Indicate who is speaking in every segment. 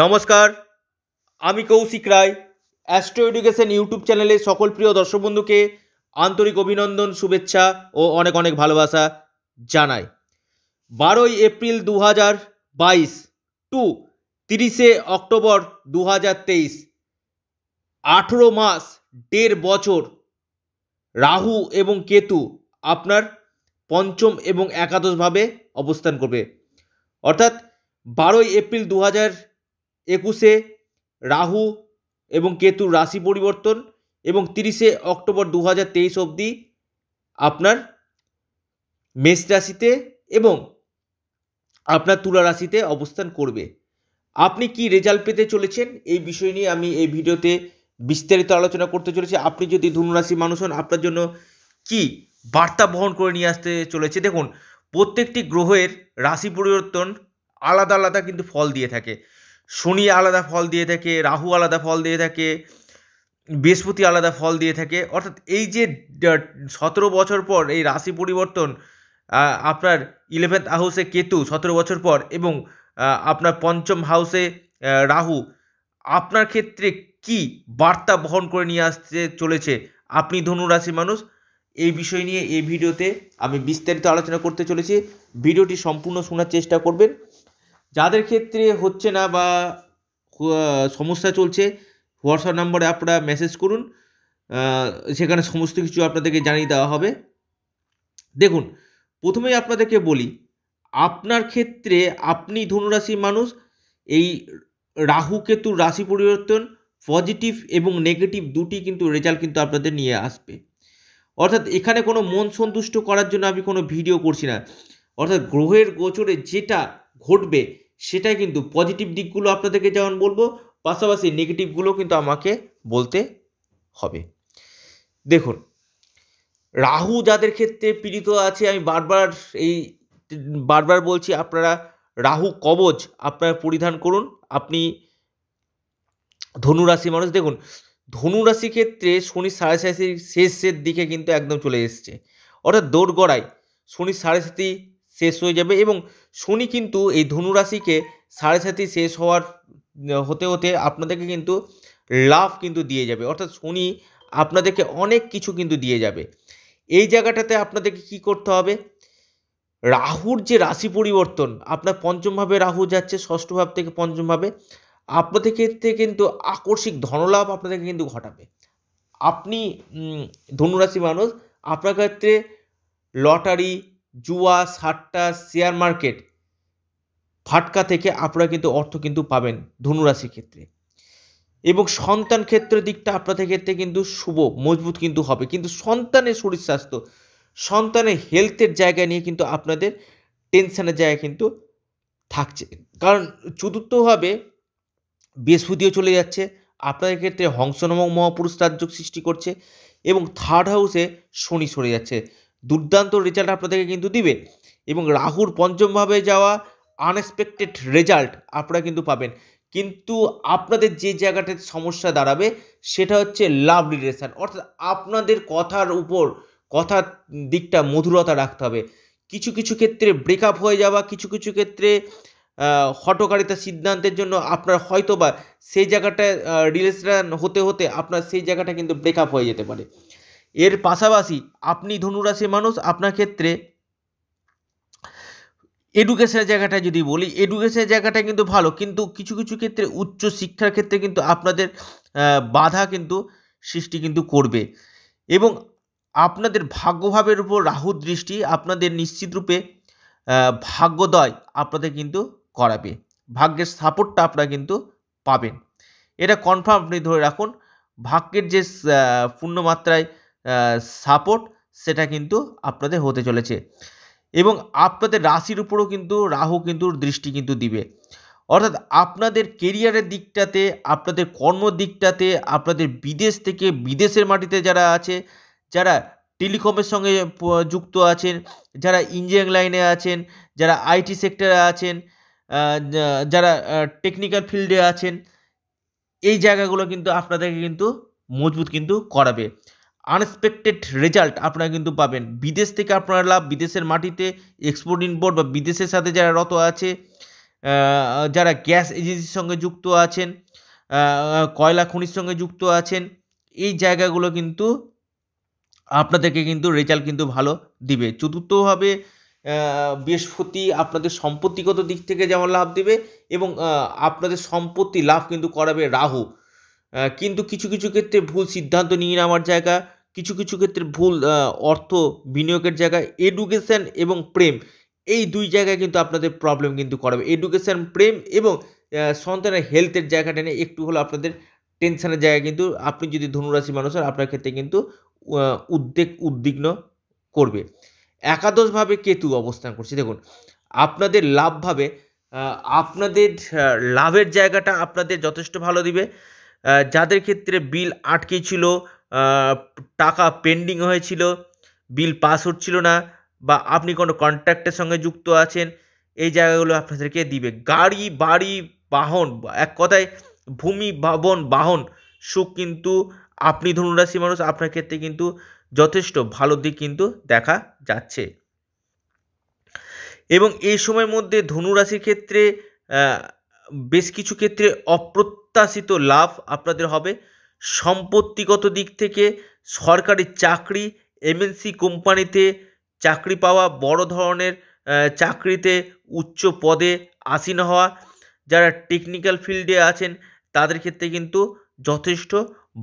Speaker 1: নমস্কার আমি Koushik Roy astro education YouTube চ্যানেলে সকল প্রিয় দর্শক বন্ধুকে আন্তরিক অভিনন্দন শুভেচ্ছা ও অনেক অনেক ভালোবাসা জানাই বারোই এপ্রিল দু হাজার বাইশ টু তিরিশে অক্টোবর দু হাজার তেইশ আঠেরো মাস দেড় বছর রাহু এবং কেতু আপনার পঞ্চম এবং একাদশভাবে অবস্থান করবে অর্থাৎ বারোই এপ্রিল দু হাজার একুশে রাহু এবং কেতুর রাশি পরিবর্তন এবং তিরিশে অক্টোবর দু হাজার তেইশ অবধি আপনার মেষ রাশিতে এবং আপনার তুলা রাশিতে অবস্থান করবে আপনি কি রেজাল্ট পেতে চলেছেন এই বিষয় নিয়ে আমি এই ভিডিওতে বিস্তারিত আলোচনা করতে চলেছি আপনি যদি ধনুরাশি মানুষ হন আপনার জন্য কি বার্তা বহন করে নিয়ে আসতে চলেছে দেখুন প্রত্যেকটি গ্রহের রাশি পরিবর্তন আলাদা আলাদা কিন্তু ফল দিয়ে থাকে শনি আলাদা ফল দিয়ে থাকে রাহু আলাদা ফল দিয়ে থাকে বৃহস্পতি আলাদা ফল দিয়ে থাকে অর্থাৎ এই যে সতেরো বছর পর এই রাশি পরিবর্তন আপনার ইলেভেন্থ হাউসে কেতু সতেরো বছর পর এবং আপনার পঞ্চম হাউসে রাহু আপনার ক্ষেত্রে কি বার্তা বহন করে নিয়ে আসতে চলেছে আপনি ধনুরাশি মানুষ এই বিষয় নিয়ে এই ভিডিওতে আমি বিস্তারিত আলোচনা করতে চলেছি ভিডিওটি সম্পূর্ণ শোনার চেষ্টা করবেন যাদের ক্ষেত্রে হচ্ছে না বা সমস্যা চলছে হোয়াটসঅ্যাপ নম্বরে আপনারা মেসেজ করুন সেখানে সমস্ত কিছু আপনাদেরকে জানিয়ে দেওয়া হবে দেখুন প্রথমেই আপনাদেরকে বলি আপনার ক্ষেত্রে আপনি ধনুরাশি মানুষ এই রাহু কেতু রাশি পরিবর্তন পজিটিভ এবং নেগেটিভ দুটি কিন্তু রেজাল্ট কিন্তু আপনাদের নিয়ে আসবে অর্থাৎ এখানে কোনো মন সন্তুষ্ট করার জন্য আমি কোনো ভিডিও করছি না অর্থাৎ গ্রহের গোচরে যেটা ঘটবে সেটাই কিন্তু পজিটিভ দিকগুলো আপনাদেরকে যেমন বলবো পাশাপাশি নেগেটিভগুলো কিন্তু আমাকে বলতে হবে দেখুন রাহু যাদের ক্ষেত্রে পীড়িত আছে আমি বারবার এই বারবার বলছি আপনারা রাহু কবচ আপনারা পরিধান করুন আপনি ধনুরাশি মানুষ দেখুন ধনুরাশি ক্ষেত্রে শনি সাড়ে সাতি শেষের দিকে কিন্তু একদম চলে এসছে অর্থাৎ গড়ায় শনি সাড়ে সাতি শেষ হয়ে যাবে এবং শনি কিন্তু এই ধনুরাশিকে সাড়ে সাথে শেষ হওয়ার হতে হতে আপনাদেরকে কিন্তু লাভ কিন্তু দিয়ে যাবে অর্থাৎ শনি আপনাদেরকে অনেক কিছু কিন্তু দিয়ে যাবে এই জায়গাটাতে আপনাদেরকে কি করতে হবে রাহুর যে রাশি পরিবর্তন আপনার পঞ্চমভাবে রাহু যাচ্ছে ষষ্ঠ ভাব থেকে পঞ্চমভাবে আপনাদের ক্ষেত্রে কিন্তু আকর্ষিক ধনলাভ আপনাদেরকে কিন্তু ঘটাবে আপনি ধনুরাশি মানুষ আপনার ক্ষেত্রে লটারি জুয়া সাট্টা শেয়ার মার্কেট ফাটকা থেকে আপনারা কিন্তু অর্থ কিন্তু পাবেন ধনুরাশির ক্ষেত্রে এবং সন্তান ক্ষেত্রের দিকটা আপনাদের ক্ষেত্রে কিন্তু শুভ মজবুত কিন্তু হবে কিন্তু সন্তানের শরীর স্বাস্থ্য সন্তানের হেলথের জায়গা নিয়ে কিন্তু আপনাদের টেনশনের জায়গা কিন্তু থাকছে কারণ চতুর্থভাবে বৃহস্পতিও চলে যাচ্ছে আপনাদের ক্ষেত্রে নামক মহাপুরুষ রাজ্য সৃষ্টি করছে এবং থার্ড হাউসে শনি সরে যাচ্ছে দুর্দান্ত রেজাল্ট আপনাদেরকে কিন্তু দিবে এবং রাহুর পঞ্চমভাবে যাওয়া আনএক্সপেক্টেড রেজাল্ট আপনারা কিন্তু পাবেন কিন্তু আপনাদের যে জায়গাটাতে সমস্যা দাঁড়াবে সেটা হচ্ছে লাভ রিলেশান অর্থাৎ আপনাদের কথার উপর কথার দিকটা মধুরতা রাখতে হবে কিছু কিছু ক্ষেত্রে ব্রেকআপ হয়ে যাওয়া কিছু কিছু ক্ষেত্রে হটকারিতা সিদ্ধান্তের জন্য আপনার হয়তো বা সেই জায়গাটা রিলেশান হতে হতে আপনার সেই জায়গাটা কিন্তু ব্রেকআপ হয়ে যেতে পারে এর পাশাপাশি আপনি ধনুরাশি মানুষ আপনার ক্ষেত্রে এডুকেশনের জায়গাটা যদি বলি এডুকেশনের জায়গাটা কিন্তু ভালো কিন্তু কিছু কিছু ক্ষেত্রে উচ্চ শিক্ষার ক্ষেত্রে কিন্তু আপনাদের বাধা কিন্তু সৃষ্টি কিন্তু করবে এবং আপনাদের ভাগ্যভাবের উপর রাহু দৃষ্টি আপনাদের নিশ্চিতরূপে ভাগ্যদয় আপনাদের কিন্তু করাবে ভাগ্যের সাপোর্টটা আপনারা কিন্তু পাবেন এটা কনফার্ম আপনি ধরে রাখুন ভাগ্যের যে পূর্ণমাত্রায় সাপোর্ট সেটা কিন্তু আপনাদের হতে চলেছে এবং আপনাদের রাশির উপরও কিন্তু রাহু কিন্তু দৃষ্টি কিন্তু দিবে অর্থাৎ আপনাদের কেরিয়ারের দিকটাতে আপনাদের কর্ম দিকটাতে আপনাদের বিদেশ থেকে বিদেশের মাটিতে যারা আছে যারা টেলিকমের সঙ্গে যুক্ত আছেন যারা ইঞ্জিনিয়ারিং লাইনে আছেন যারা আইটি সেক্টরে আছেন যারা টেকনিক্যাল ফিল্ডে আছেন এই জায়গাগুলো কিন্তু আপনাদেরকে কিন্তু মজবুত কিন্তু করাবে আনএক্সপেক্টেড রেজাল্ট আপনারা কিন্তু পাবেন বিদেশ থেকে আপনারা লাভ বিদেশের মাটিতে এক্সপোর্ট ইম্পোর্ট বা বিদেশের সাথে যারা রত আছে যারা গ্যাস এজেন্সির সঙ্গে যুক্ত আছেন কয়লা খনির সঙ্গে যুক্ত আছেন এই জায়গাগুলো কিন্তু আপনাদেরকে কিন্তু রেজাল্ট কিন্তু ভালো দিবে চতুর্থভাবে বৃহস্পতি আপনাদের সম্পত্তিগত দিক থেকে যেমন লাভ দেবে এবং আপনাদের সম্পত্তি লাভ কিন্তু করাবে রাহু কিন্তু কিছু কিছু ক্ষেত্রে ভুল সিদ্ধান্ত নিয়ে নেওয়ার জায়গা কিছু কিছু ক্ষেত্রে ভুল অর্থ বিনিয়োগের জায়গা এডুকেশান এবং প্রেম এই দুই জায়গায় কিন্তু আপনাদের প্রবলেম কিন্তু করাবে এডুকেশান প্রেম এবং সন্তানের হেলথের জায়গাটা নিয়ে একটু হলো আপনাদের টেনশনের জায়গা কিন্তু আপনি যদি ধনুরাশি মানুষ হন আপনার ক্ষেত্রে কিন্তু উদ্বেগ উদ্বিগ্ন করবে একাদশভাবে কেতু অবস্থান করছে দেখুন আপনাদের লাভভাবে আপনাদের লাভের জায়গাটা আপনাদের যথেষ্ট ভালো দিবে যাদের ক্ষেত্রে বিল আটকে ছিল টাকা পেন্ডিং হয়েছিল বিল পাস হচ্ছিল না বা আপনি কোনো কন্ট্রাক্টের সঙ্গে যুক্ত আছেন এই জায়গাগুলো আপনাদেরকে দিবে গাড়ি বাড়ি বাহন এক কথায় ভূমি ভবন বাহন সুখ কিন্তু আপনি ধনুরাশি মানুষ আপনার ক্ষেত্রে কিন্তু যথেষ্ট ভালো দিক কিন্তু দেখা যাচ্ছে এবং এই সময়ের মধ্যে ধনুরাশির ক্ষেত্রে বেশ কিছু ক্ষেত্রে অপ্রত্যাশিত লাভ আপনাদের হবে সম্পত্তিগত দিক থেকে সরকারি চাকরি এমএনসি কোম্পানিতে চাকরি পাওয়া বড় ধরনের চাকরিতে উচ্চ পদে আসীন হওয়া যারা টেকনিক্যাল ফিল্ডে আছেন তাদের ক্ষেত্রে কিন্তু যথেষ্ট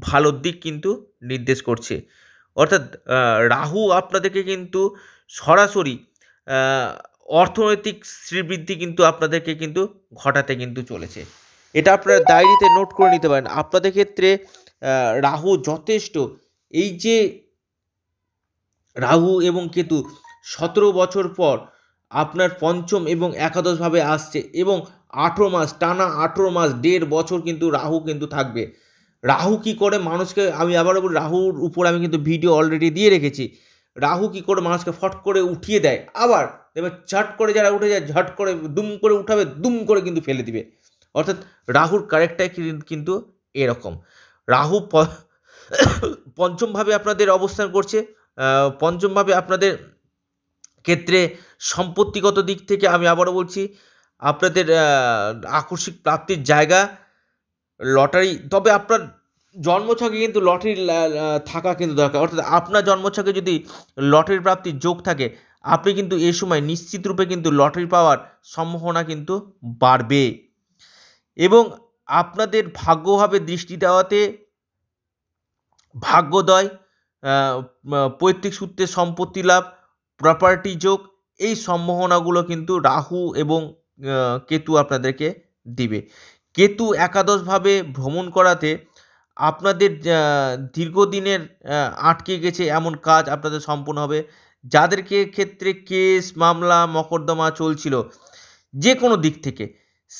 Speaker 1: ভালো দিক কিন্তু নির্দেশ করছে অর্থাৎ রাহু আপনাদেরকে কিন্তু সরাসরি অর্থনৈতিক শ্রীবৃদ্ধি কিন্তু আপনাদেরকে কিন্তু ঘটাতে কিন্তু চলেছে এটা আপনারা ডায়েরিতে নোট করে নিতে পারেন আপনাদের ক্ষেত্রে রাহু যথেষ্ট এই যে রাহু এবং কেতু সতেরো বছর পর আপনার পঞ্চম এবং একাদশভাবে আসছে এবং আঠেরো মাস টানা আঠেরো মাস দেড় বছর কিন্তু রাহু কিন্তু থাকবে রাহু কি করে মানুষকে আমি আবারও বলি রাহুর উপর আমি কিন্তু ভিডিও অলরেডি দিয়ে রেখেছি রাহু কি করে মানুষকে ফট করে উঠিয়ে দেয় আবার এবার ঝট করে যারা উঠে যায় ঝট করে দুম করে উঠাবে দুম করে কিন্তু ফেলে দিবে অর্থাৎ রাহুর কারেক্টটাই কিন্তু এরকম রাহু পঞ্চমভাবে আপনাদের অবস্থান করছে পঞ্চমভাবে আপনাদের ক্ষেত্রে সম্পত্তিগত দিক থেকে আমি আবারও বলছি আপনাদের আকস্মিক প্রাপ্তির জায়গা লটারি তবে আপনার জন্মছকে কিন্তু লটারি থাকা কিন্তু দরকার অর্থাৎ আপনার জন্মছকে যদি লটারি প্রাপ্তির যোগ থাকে আপনি কিন্তু এ সময় নিশ্চিত রূপে কিন্তু লটারি পাওয়ার সম্ভাবনা কিন্তু বাড়বে এবং আপনাদের ভাগ্যভাবে দৃষ্টি দেওয়াতে ভাগ্যোদয় পৈতৃক সূত্রে সম্পত্তি লাভ প্রপার্টি যোগ এই সম্ভাবনাগুলো কিন্তু রাহু এবং কেতু আপনাদেরকে দিবে কেতু একাদশভাবে ভ্রমণ করাতে আপনাদের দীর্ঘদিনের আটকে গেছে এমন কাজ আপনাদের সম্পূর্ণ হবে যাদেরকে ক্ষেত্রে কেস মামলা মকদ্দমা চলছিল যে কোনো দিক থেকে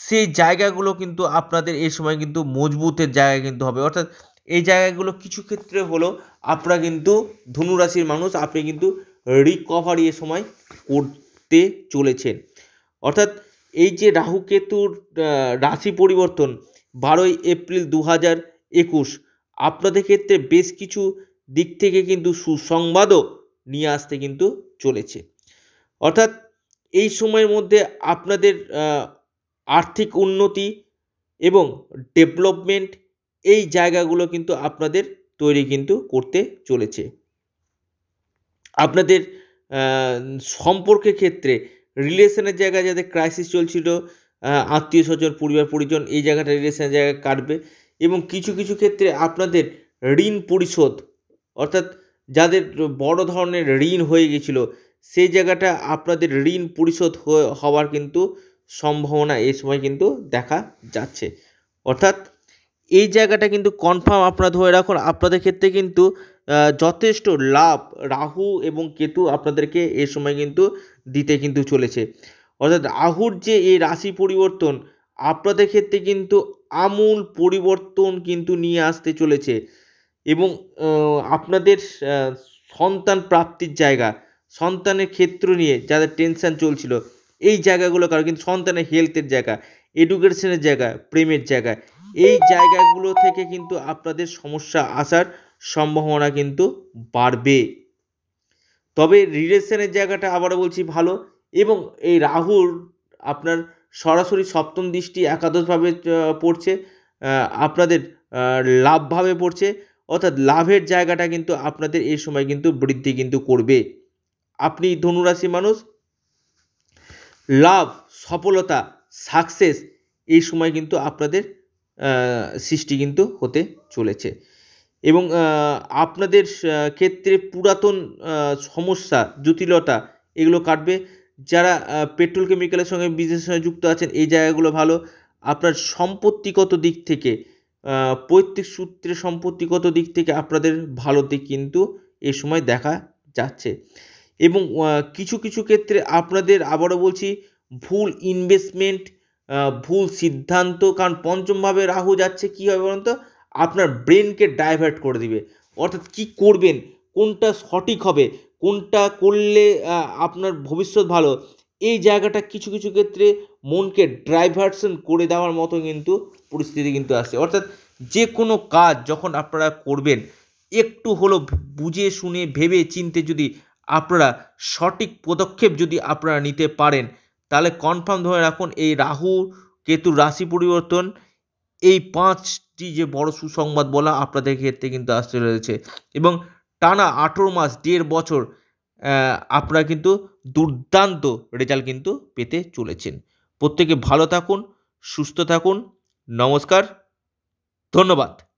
Speaker 1: সেই জায়গাগুলো কিন্তু আপনাদের এই সময় কিন্তু মজবুতের জায়গা কিন্তু হবে অর্থাৎ এই জায়গাগুলো কিছু ক্ষেত্রে হলো আপনারা কিন্তু ধনুরাশির মানুষ আপনি কিন্তু রিকভারি এ সময় করতে চলেছেন অর্থাৎ এই যে রাহুকেতুর রাশি পরিবর্তন বারোই এপ্রিল দু হাজার একুশ আপনাদের ক্ষেত্রে বেশ কিছু দিক থেকে কিন্তু সুসংবাদও নিয়ে আসতে কিন্তু চলেছে অর্থাৎ এই সময়ের মধ্যে আপনাদের আর্থিক উন্নতি এবং ডেভেলপমেন্ট এই জায়গাগুলো কিন্তু আপনাদের তৈরি কিন্তু করতে চলেছে আপনাদের সম্পর্কের ক্ষেত্রে রিলেশনের জায়গায় যাদের ক্রাইসিস চলছিল আত্মীয় স্বজন পরিবার পরিজন এই জায়গাটা রিলেশনের জায়গায় কাটবে এবং কিছু কিছু ক্ষেত্রে আপনাদের ঋণ পরিশোধ অর্থাৎ যাদের বড় ধরনের ঋণ হয়ে গেছিলো সেই জায়গাটা আপনাদের ঋণ পরিশোধ হওয়ার কিন্তু সম্ভাবনা এই সময় কিন্তু দেখা যাচ্ছে অর্থাৎ এই জায়গাটা কিন্তু কনফার্ম আপনারা ধরে রাখুন আপনাদের ক্ষেত্রে কিন্তু যথেষ্ট লাভ রাহু এবং কেতু আপনাদেরকে এ সময় কিন্তু দিতে কিন্তু চলেছে অর্থাৎ রাহুর যে এই রাশি পরিবর্তন আপনাদের ক্ষেত্রে কিন্তু আমূল পরিবর্তন কিন্তু নিয়ে আসতে চলেছে এবং আপনাদের সন্তান প্রাপ্তির জায়গা সন্তানের ক্ষেত্র নিয়ে যাদের টেনশান চলছিল এই জায়গাগুলো কারো কিন্তু সন্তানের হেলথের জায়গা এডুকেশনের জায়গা প্রেমের জায়গা এই জায়গাগুলো থেকে কিন্তু আপনাদের সমস্যা আসার সম্ভাবনা কিন্তু বাড়বে তবে রিলেশনের জায়গাটা আবারও বলছি ভালো এবং এই রাহুর আপনার সরাসরি সপ্তম দৃষ্টি একাদশভাবে পড়ছে আপনাদের লাভভাবে পড়ছে অর্থাৎ লাভের জায়গাটা কিন্তু আপনাদের এই সময় কিন্তু বৃদ্ধি কিন্তু করবে আপনি ধনুরাশি মানুষ লাভ সফলতা সাকসেস এই সময় কিন্তু আপনাদের সৃষ্টি কিন্তু হতে চলেছে এবং আপনাদের ক্ষেত্রে পুরাতন সমস্যা জটিলতা এগুলো কাটবে যারা পেট্রোল কেমিক্যালের সঙ্গে বিজনেসের সঙ্গে যুক্ত আছেন এই জায়গাগুলো ভালো আপনার সম্পত্তিগত দিক থেকে পৈতৃক সূত্রে সম্পত্তিগত দিক থেকে আপনাদের ভালো দিক কিন্তু এ সময় দেখা যাচ্ছে এবং কিছু কিছু ক্ষেত্রে আপনাদের আবারও বলছি ভুল ইনভেস্টমেন্ট ভুল সিদ্ধান্ত কারণ পঞ্চমভাবে রাহু যাচ্ছে কী হবে বলুন তো আপনার ব্রেনকে ডাইভার্ট করে দিবে অর্থাৎ কি করবেন কোনটা সঠিক হবে কোনটা করলে আপনার ভবিষ্যৎ ভালো এই জায়গাটা কিছু কিছু ক্ষেত্রে মনকে ডাইভার্সন করে দেওয়ার মতো কিন্তু পরিস্থিতি কিন্তু আসে অর্থাৎ যে কোনো কাজ যখন আপনারা করবেন একটু হলো বুঝে শুনে ভেবে চিনতে যদি আপনারা সঠিক পদক্ষেপ যদি আপনারা নিতে পারেন তাহলে কনফার্ম ধরে রাখুন এই রাহু কেতু রাশি পরিবর্তন এই পাঁচটি যে বড় সুসংবাদ বলা আপনাদের ক্ষেত্রে কিন্তু আসতে রয়েছে এবং টানা আঠেরো মাস দেড় বছর আপনারা কিন্তু দুর্দান্ত রেজাল্ট কিন্তু পেতে চলেছেন প্রত্যেকে ভালো থাকুন সুস্থ থাকুন নমস্কার ধন্যবাদ